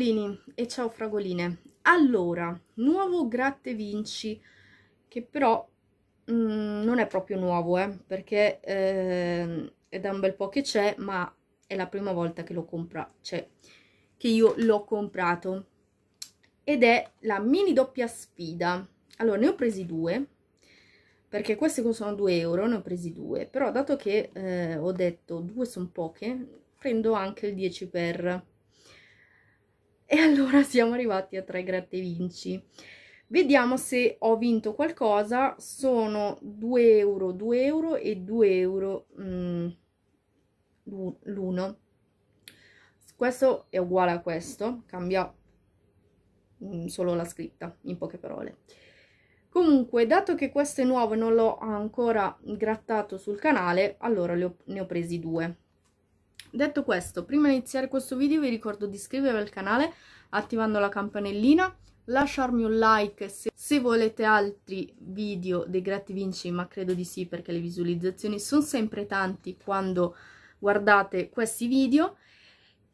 fragolini e ciao fragoline. Allora, nuovo gratte vinci, che però mh, mm, non è proprio nuovo, eh, perché eh, è da un bel po' che c'è, ma è la prima volta che lo compra, cioè che io l'ho comprato. Ed è la mini doppia sfida. Allora, ne ho presi due, perché queste costano 2 euro, ne ho presi due, però dato che eh, ho detto due sono poche, prendo anche il 10 per e allora siamo arrivati a 3 gratte vinci. Vediamo se ho vinto qualcosa, sono 2 euro, 2 euro e 2 euro mm, l'uno. Questo è uguale a questo, cambia mm, solo la scritta, in poche parole. Comunque, dato che questo è nuovo e non l'ho ancora grattato sul canale, allora ho, ne ho presi due. Detto questo, prima di iniziare questo video vi ricordo di iscrivervi al canale attivando la campanellina, lasciarmi un like se, se volete altri video dei Gratti Vinci, ma credo di sì perché le visualizzazioni sono sempre tanti quando guardate questi video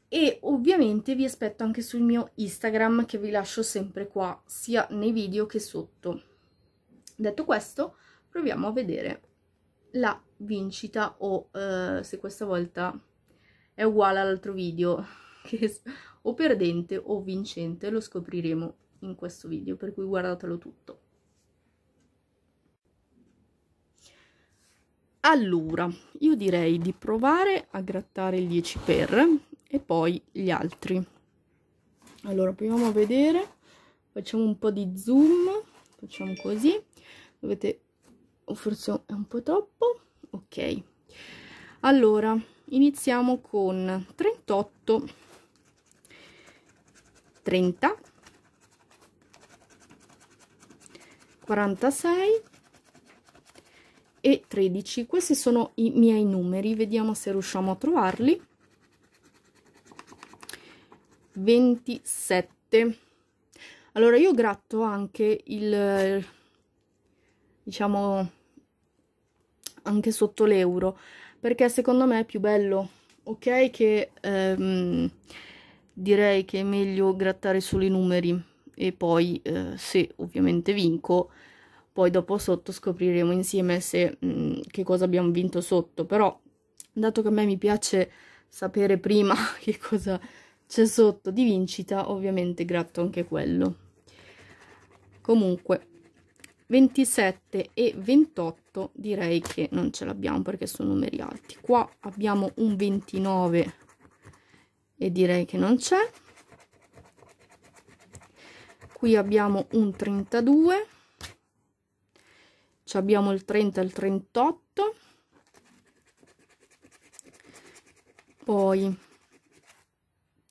e ovviamente vi aspetto anche sul mio Instagram che vi lascio sempre qua, sia nei video che sotto. Detto questo, proviamo a vedere la vincita o eh, se questa volta è uguale all'altro video che o perdente o vincente lo scopriremo in questo video per cui guardatelo tutto allora io direi di provare a grattare il 10 per e poi gli altri allora proviamo a vedere facciamo un po' di zoom facciamo così dovete o forse è un po' troppo ok allora iniziamo con 38 30 46 e 13 questi sono i miei numeri vediamo se riusciamo a trovarli 27 allora io gratto anche il diciamo anche sotto l'euro perché secondo me è più bello, ok? Che ehm, direi che è meglio grattare solo i numeri e poi eh, se ovviamente vinco, poi dopo sotto scopriremo insieme se, mh, mm, che cosa abbiamo vinto sotto, però dato che a me mi piace sapere prima che cosa c'è sotto di vincita, ovviamente gratto anche quello. Comunque, 27 e 28 direi che non ce l'abbiamo perché sono numeri alti qua abbiamo un 29 e direi che non c'è qui abbiamo un 32 ci abbiamo il 30 e il 38 poi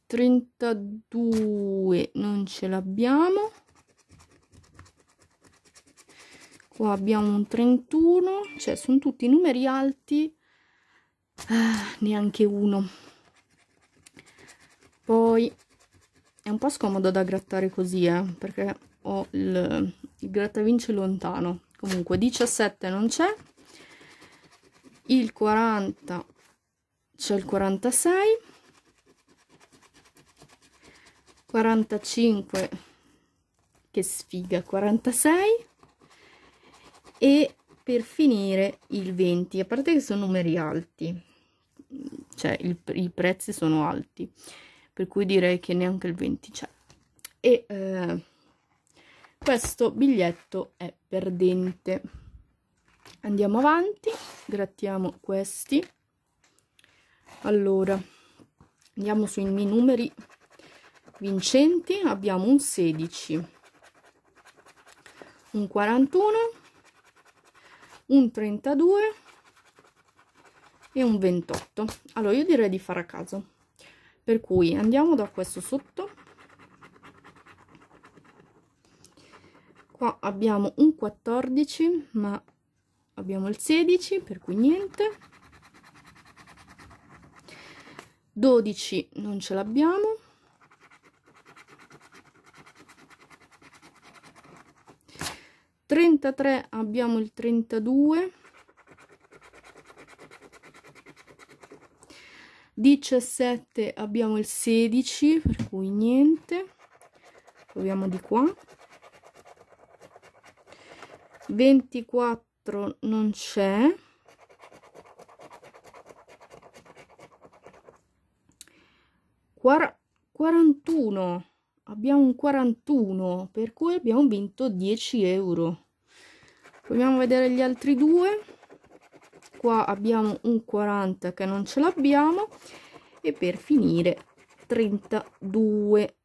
32 non ce l'abbiamo qua abbiamo un 31 cioè sono tutti numeri alti eh, neanche uno poi è un po' scomodo da grattare così eh, perché ho il, il grattavince lontano comunque 17 non c'è il 40 c'è il 46 45 che sfiga 46 e per finire il 20 a parte che sono numeri alti cioè il, i prezzi sono alti per cui direi che neanche il 20 c'è e eh, questo biglietto è perdente andiamo avanti grattiamo questi allora andiamo sui numeri vincenti abbiamo un 16 un 41 un 32 e un 28 allora io direi di fare a caso per cui andiamo da questo sotto qua abbiamo un 14 ma abbiamo il 16 per cui niente 12 non ce l'abbiamo 33 abbiamo il 32 17 abbiamo il 16 per cui niente proviamo di qua 24 non c'è Quar 41 abbiamo un 41 per cui abbiamo vinto 10 euro proviamo a vedere gli altri due qua abbiamo un 40 che non ce l'abbiamo e per finire 32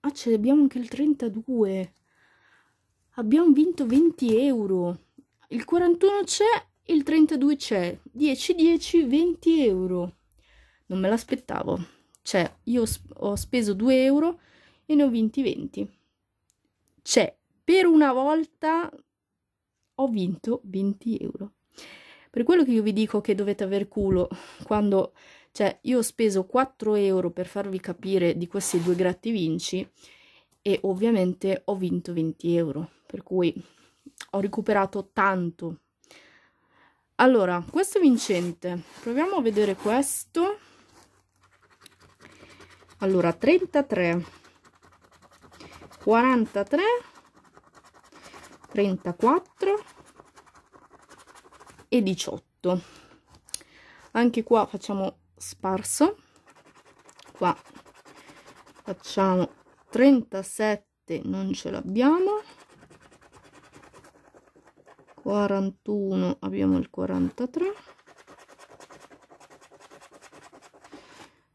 ah ce l'abbiamo anche il 32 abbiamo vinto 20 euro il 41 c'è il 32 c'è 10 10 20 euro non me l'aspettavo cioè io ho speso 2 euro e ne ho vinti 20 c'è cioè, per una volta ho vinto 20 euro. Per quello che io vi dico che dovete aver culo quando, cioè, io ho speso 4 euro per farvi capire di questi due gratti vinci e ovviamente ho vinto 20 euro, per cui ho recuperato tanto. Allora, questo vincente, proviamo a vedere questo. Allora, 33, 43, 34 e 18 anche qua facciamo sparso qua facciamo 37 non ce l'abbiamo 41 abbiamo il 43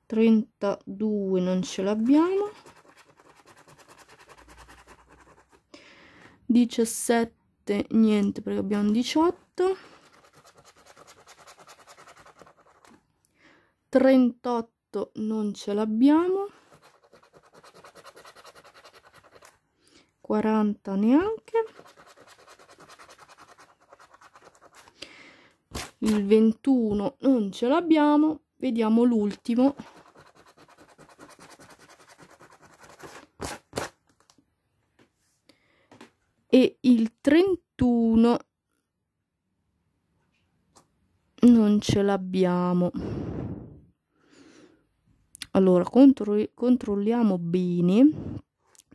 32 non ce l'abbiamo 17 niente perché abbiamo 18 38 non ce l'abbiamo 40 neanche il 21 non ce l'abbiamo vediamo l'ultimo e il 31 non ce l'abbiamo. Allora, contro- controlliamo bene.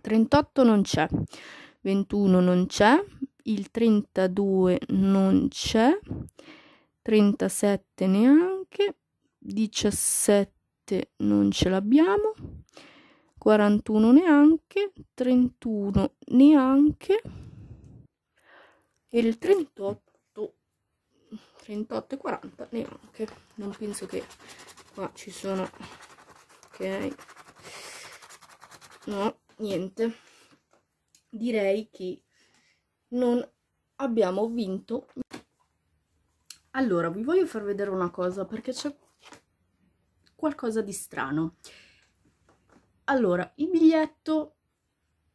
38 non c'è, 21 non c'è, il 32 non c'è, 37 neanche, 17 non ce l'abbiamo, 41 neanche, 31 neanche e il 38 38 e 40 neanche non penso che qua ci sono ok no niente direi che non abbiamo vinto allora vi voglio far vedere una cosa perché c'è qualcosa di strano allora il biglietto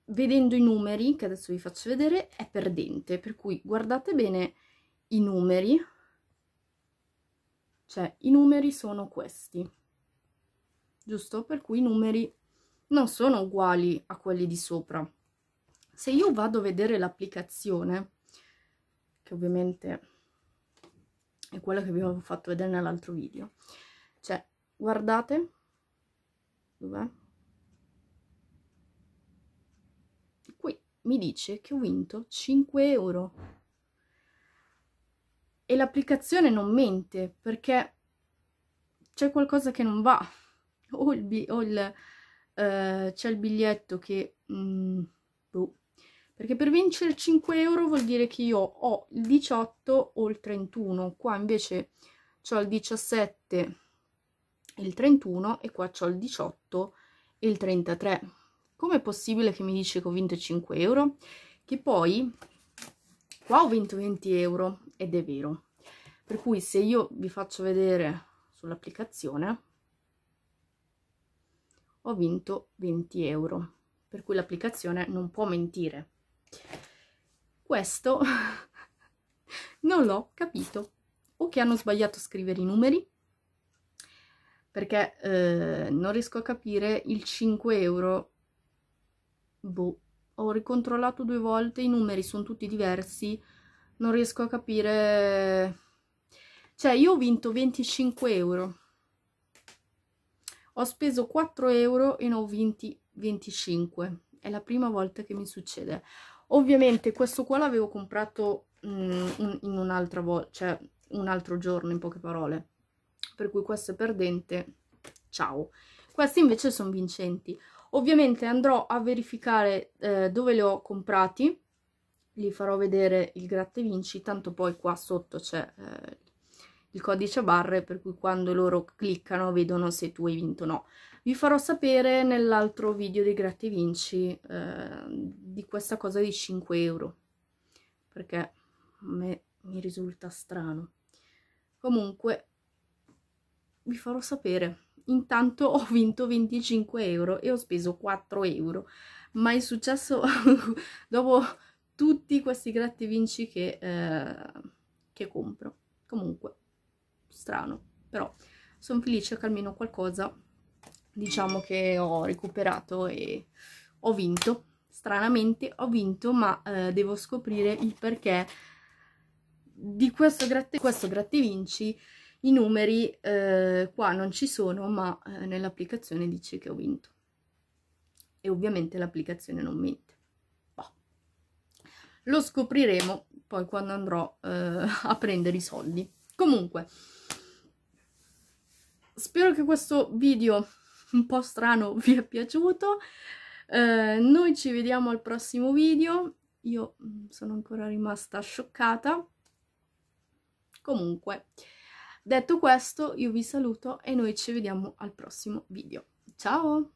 vedendo i numeri, che adesso vi faccio vedere, è perdente, per cui guardate bene i numeri, cioè i numeri sono questi, giusto? Per cui i numeri non sono uguali a quelli di sopra. Se io vado a vedere l'applicazione, che ovviamente è quella che vi avevo fatto vedere nell'altro video, cioè, guardate, dov'è? mi dice che ho vinto 5 euro. E l'applicazione non mente perché c'è qualcosa che non va. O, il, o il, uh, c'è il biglietto che... Mm, boh. Perché per vincere 5 euro vuol dire che io ho il 18 o il 31. Qua invece ho il 17 e il 31 e qua ho il 18 e il 33 com'è possibile che mi dice che ho vinto 5 euro? Che poi qua ho vinto 20 euro ed è vero. Per cui se io vi faccio vedere sull'applicazione, ho vinto 20 euro. Per cui l'applicazione non può mentire. Questo non l'ho capito. O che hanno sbagliato a scrivere i numeri, perché eh, non riesco a capire il 5 euro boh, ho ricontrollato due volte, i numeri sono tutti diversi, non riesco a capire... Cioè, io ho vinto 25 euro. Ho speso 4 euro e ne ho vinti 25. È la prima volta che mi succede. Ovviamente questo qua l'avevo comprato mm, in un'altra volta, cioè un altro giorno in poche parole. Per cui questo è perdente. Ciao. Questi invece sono vincenti. Ovviamente andrò a verificare eh, dove li ho comprati, li farò vedere il gratte vinci, tanto poi qua sotto c'è eh, il codice a barre, per cui quando loro cliccano vedono se tu hai vinto o no. Vi farò sapere nell'altro video dei gratte vinci eh, di questa cosa di 5 euro, perché a me mi risulta strano. Comunque vi farò sapere intanto ho vinto 25 euro e ho speso 4 euro ma è successo dopo tutti questi gratti vinci che, eh, che compro comunque strano però sono felice che almeno qualcosa diciamo che ho recuperato e ho vinto stranamente ho vinto ma eh, devo scoprire il perché di questo gratta questo gratta vinci i numeri eh, qua non ci sono, ma eh, nell'applicazione dice che ho vinto. E ovviamente l'applicazione non mente. Boh. Lo scopriremo poi quando andrò eh, a prendere i soldi. Comunque, spero che questo video un po' strano vi è piaciuto. Eh, noi ci vediamo al prossimo video. Io mm, sono ancora rimasta scioccata. Comunque... Detto questo, io vi saluto e noi ci vediamo al prossimo video. Ciao!